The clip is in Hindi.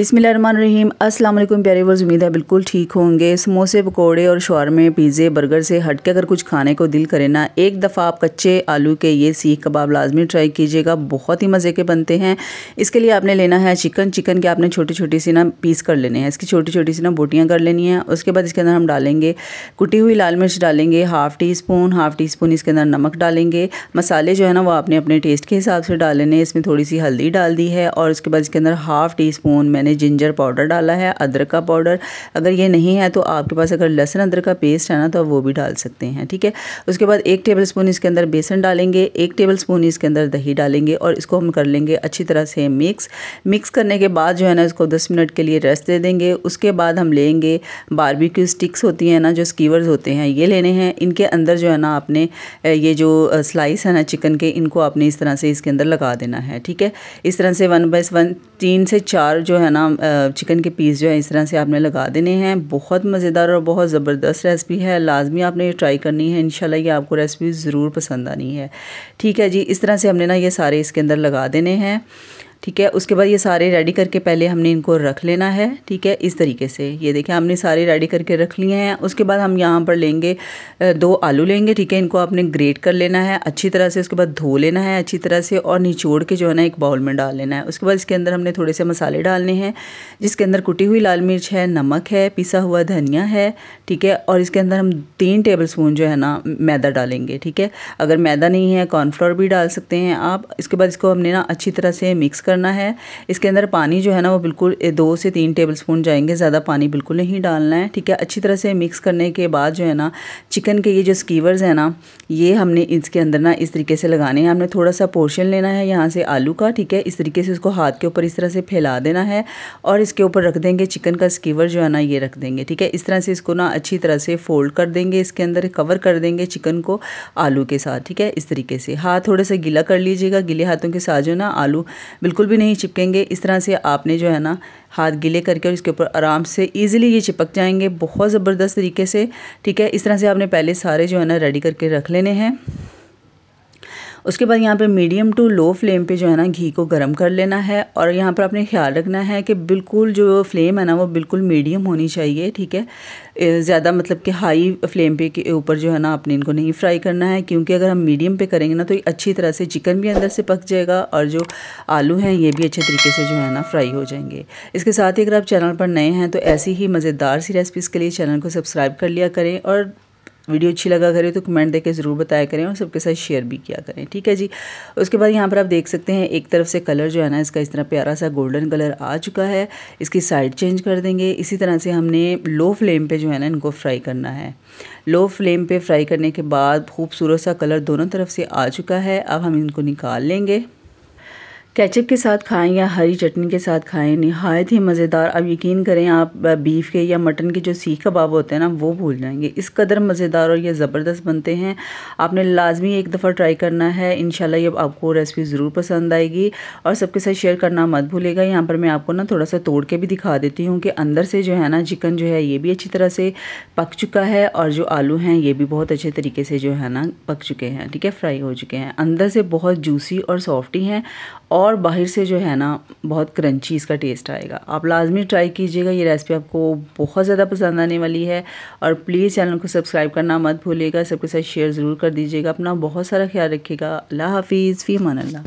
अस्सलाम वालेकुम प्यारे वर्स उम्मीद है बिल्कुल ठीक होंगे समोसे पकोड़े और शौरमे पिज़्ज़े बर्गर से हट के अगर कुछ खाने को दिल करे ना एक दफ़ा आप कच्चे आलू के ये सीख कबाब लाजमी ट्राई कीजिएगा बहुत ही मज़े के बनते हैं इसके लिए आपने लेना है चिकन चिकन के आपने छोटी छोटी सी ना पीस कर लेने हैं इसकी छोटी छोटी सी ना बोटियाँ कर लेनी है उसके बाद इसके अंदर हम डालेंगे कुटी हुई लाल मिर्च डालेंगे half teaspoon half teaspoon इसके अंदर नमक डालेंगे मसाले जो है ना वो आपने अपने टेस्ट के हिसाब से डाल लेने इसमें थोड़ी सी हल्दी डाल दी है और उसके बाद इसके अंदर हाफ़ टी स्पून मैंने जिंजर पाउडर डाला है अदरक का पाउडर अगर ये नहीं है तो आपके पास अगर लहसुन अदरक का पेस्ट है ना तो आप वो भी डाल सकते हैं ठीक है उसके बाद एक टेबल स्पून इसके अंदर बेसन डालेंगे एक टेबल स्पून इसके अंदर दही डालेंगे और इसको हम कर लेंगे अच्छी तरह से मिक्स मिक्स करने के बाद जो है ना इसको दस मिनट के लिए रेस्ट दे देंगे उसके बाद हम लेंगे बारबेक्यू स्टिक्स होती हैं ना जो स्कीवर्स होते हैं ये लेने हैं इनके अंदर जो है ना आपने ये जो स्लाइस है ना चिकन के इनको आपने इस तरह से इसके अंदर लगा देना है ठीक है इस तरह से वन बाई वन तीन से चार जो है ना चिकन के पीस जो है इस तरह से आपने लगा देने हैं बहुत मज़ेदार और बहुत ज़बरदस्त रेसिपी है लाजमी आपने ये ट्राई करनी है इंशाल्लाह ये आपको रेसिपी ज़रूर पसंद आनी है ठीक है जी इस तरह से हमने ना ये सारे इसके अंदर लगा देने हैं ठीक है उसके बाद ये सारे रेडी करके पहले हमने इनको रख लेना है ठीक है इस तरीके से ये देखिए हमने सारे रेडी करके रख लिए हैं उसके बाद हम यहाँ पर लेंगे दो आलू लेंगे ठीक है इनको आपने ग्रेट कर लेना है अच्छी तरह से उसके बाद धो लेना है अच्छी तरह से और निचोड़ के जो है ना एक बाउल में डाल लेना है उसके बाद इसके अंदर हमने थोड़े से मसाले डालने हैं जिसके अंदर कुटी हुई लाल मिर्च है नमक है पिसा हुआ धनिया है ठीक है और इसके अंदर हम तीन टेबल स्पून जो है ना मैदा डालेंगे ठीक है अगर मैदा नहीं है कॉर्नफ्लोर भी डाल सकते हैं आप इसके बाद इसको हमने ना अच्छी तरह से मिक्स कर करना है इसके अंदर पानी जो है ना वो बिल्कुल दो से तीन टेबल स्पून जाएंगे ज़्यादा पानी बिल्कुल नहीं डालना है ठीक है अच्छी तरह से मिक्स करने के बाद जो है ना चिकन के ये जो स्कीवर्स हैं ना ये हमने इसके अंदर ना इस तरीके से लगाने हैं हमने थोड़ा सा पोर्शन लेना है यहाँ से आलू का ठीक है इस तरीके से इसको हाथ के ऊपर इस तरह से फैला देना है और इसके ऊपर रख देंगे चिकन का स्कीवर जो है ना ये रख देंगे ठीक है इस तरह से इसको ना अच्छी तरह से फोल्ड कर देंगे इसके अंदर कवर कर देंगे चिकन को आलू के साथ ठीक है इस तरीके से हाथ थोड़ा सा गीला कर लीजिएगा गीले हाथों के साथ जो ना आलू बिल्कुल बिल्कुल भी नहीं चिपकेंगे इस तरह से आपने जो है ना हाथ गीले करके और इसके ऊपर आराम से इजीली ये चिपक जाएंगे बहुत ज़बरदस्त तरीके से ठीक है इस तरह से आपने पहले सारे जो है ना रेडी करके रख लेने हैं उसके बाद यहाँ पर मीडियम टू लो फ्लेम पर जो है ना घी को गर्म कर लेना है और यहाँ पर आपने ख्याल रखना है कि बिल्कुल जो फ्लेम है ना वो बिल्कुल मीडियम होनी चाहिए ठीक है ज़्यादा मतलब कि हाई फ्लेम पे के ऊपर जो है ना आपने इनको नहीं फ्राई करना है क्योंकि अगर हम मीडियम पे करेंगे ना तो ये अच्छी तरह से चिकन भी अंदर से पक जाएगा और जो आलू हैं ये भी अच्छे तरीके से जो है ना फ्राई हो जाएंगे इसके साथ ही अगर आप चैनल पर नए हैं तो ऐसी ही मज़ेदार सी रेसिपीज़ के लिए चैनल को सब्सक्राइब कर लिया करें और वीडियो अच्छी लगा करे तो कमेंट देके ज़रूर बताया करें और सबके साथ शेयर भी किया करें ठीक है जी उसके बाद यहाँ पर आप देख सकते हैं एक तरफ से कलर जो है ना इसका इस तरह प्यारा सा गोल्डन कलर आ चुका है इसकी साइड चेंज कर देंगे इसी तरह से हमने लो फ्लेम पे जो है ना इनको फ्राई करना है लो फ्लेम पे फ्राई करने के बाद खूबसूरत सा कलर दोनों तरफ से आ चुका है अब हम इनको निकाल लेंगे कैचप के साथ खाएं या हरी चटनी के साथ खाएं नहायत ही मज़ेदार अब यकीन करें आप बीफ के या मटन के जो सीख कबाब होते हैं ना वो भूल जाएंगे इस कदर मज़ेदार और ये ज़बरदस्त बनते हैं आपने लाजमी एक दफ़ा ट्राई करना है इन ये आपको रेसिपी ज़रूर पसंद आएगी और सबके साथ शेयर करना मत भूलेगा यहाँ पर मैं आपको ना थोड़ा सा तोड़ के भी दिखा देती हूँ कि अंदर से जो है ना चिकन जो है ये भी अच्छी तरह से पक चुका है और जो आलू हैं ये भी बहुत अच्छे तरीके से जो है ना पक चुके हैं ठीक है फ्राई हो चुके हैं अंदर से बहुत जूसी और सॉफ्टी हैं और और बाहर से जो है ना बहुत क्रंची इसका टेस्ट आएगा आप लाजमी ट्राई कीजिएगा ये रेसिपी आपको बहुत ज़्यादा पसंद आने वाली है और प्लीज़ चैनल को सब्सक्राइब करना मत भूलिएगा सबके साथ शेयर ज़रूर कर दीजिएगा अपना बहुत सारा ख्याल रखिएगा अल्लाह हाफिज़ फ़ी मान